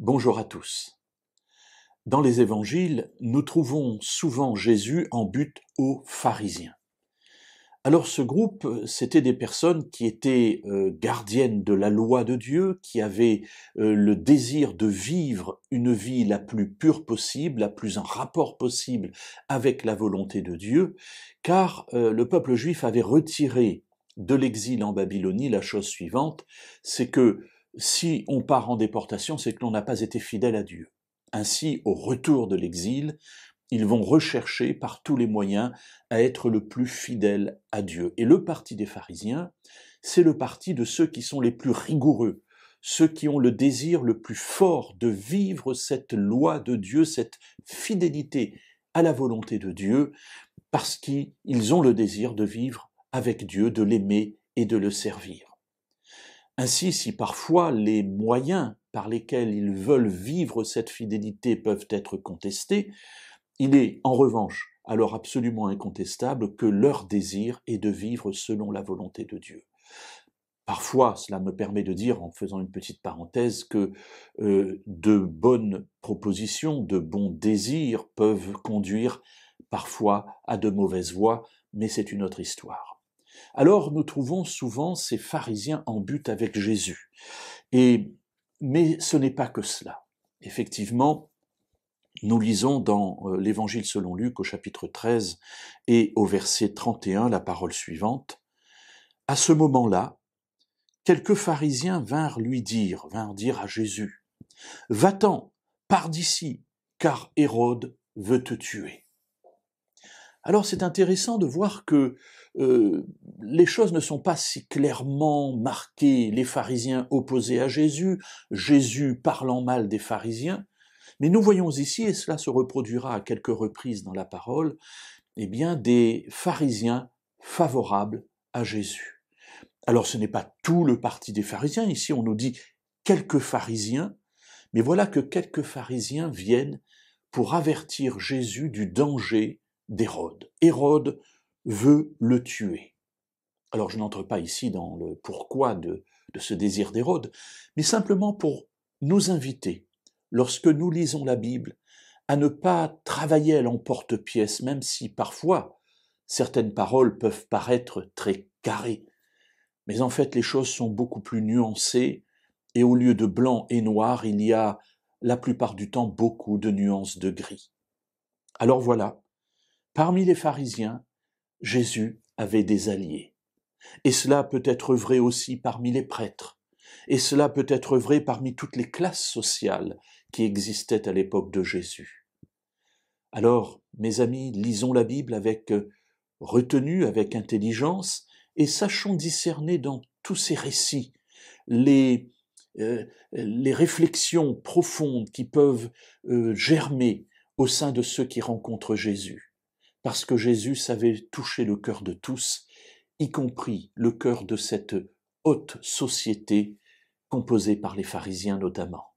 Bonjour à tous. Dans les évangiles, nous trouvons souvent Jésus en but aux pharisiens. Alors ce groupe, c'était des personnes qui étaient euh, gardiennes de la loi de Dieu, qui avaient euh, le désir de vivre une vie la plus pure possible, la plus en rapport possible avec la volonté de Dieu, car euh, le peuple juif avait retiré de l'exil en Babylonie la chose suivante, c'est que si on part en déportation, c'est que l'on n'a pas été fidèle à Dieu. Ainsi, au retour de l'exil, ils vont rechercher par tous les moyens à être le plus fidèle à Dieu. Et le parti des pharisiens, c'est le parti de ceux qui sont les plus rigoureux, ceux qui ont le désir le plus fort de vivre cette loi de Dieu, cette fidélité à la volonté de Dieu, parce qu'ils ont le désir de vivre avec Dieu, de l'aimer et de le servir. Ainsi, si parfois les moyens par lesquels ils veulent vivre cette fidélité peuvent être contestés, il est en revanche alors absolument incontestable que leur désir est de vivre selon la volonté de Dieu. Parfois, cela me permet de dire, en faisant une petite parenthèse, que euh, de bonnes propositions, de bons désirs peuvent conduire parfois à de mauvaises voies, mais c'est une autre histoire. Alors nous trouvons souvent ces pharisiens en but avec Jésus. Et, mais ce n'est pas que cela. Effectivement, nous lisons dans euh, l'Évangile selon Luc au chapitre 13 et au verset 31 la parole suivante. À ce moment-là, quelques pharisiens vinrent lui dire, vinrent dire à Jésus, Va-t'en, pars d'ici, car Hérode veut te tuer. Alors c'est intéressant de voir que euh, les choses ne sont pas si clairement marquées, les pharisiens opposés à Jésus, Jésus parlant mal des pharisiens, mais nous voyons ici, et cela se reproduira à quelques reprises dans la parole, eh bien des pharisiens favorables à Jésus. Alors ce n'est pas tout le parti des pharisiens, ici on nous dit quelques pharisiens, mais voilà que quelques pharisiens viennent pour avertir Jésus du danger d'Hérode. Hérode veut le tuer. Alors je n'entre pas ici dans le pourquoi de, ce désir d'Hérode, mais simplement pour nous inviter, lorsque nous lisons la Bible, à ne pas travailler à l'emporte-pièce, même si parfois certaines paroles peuvent paraître très carrées. Mais en fait, les choses sont beaucoup plus nuancées, et au lieu de blanc et noir, il y a la plupart du temps beaucoup de nuances de gris. Alors voilà, Parmi les pharisiens, Jésus avait des alliés. Et cela peut être vrai aussi parmi les prêtres. Et cela peut être vrai parmi toutes les classes sociales qui existaient à l'époque de Jésus. Alors, mes amis, lisons la Bible avec euh, retenue, avec intelligence, et sachons discerner dans tous ces récits les, euh, les réflexions profondes qui peuvent euh, germer au sein de ceux qui rencontrent Jésus parce que Jésus savait toucher le cœur de tous, y compris le cœur de cette haute société composée par les pharisiens notamment.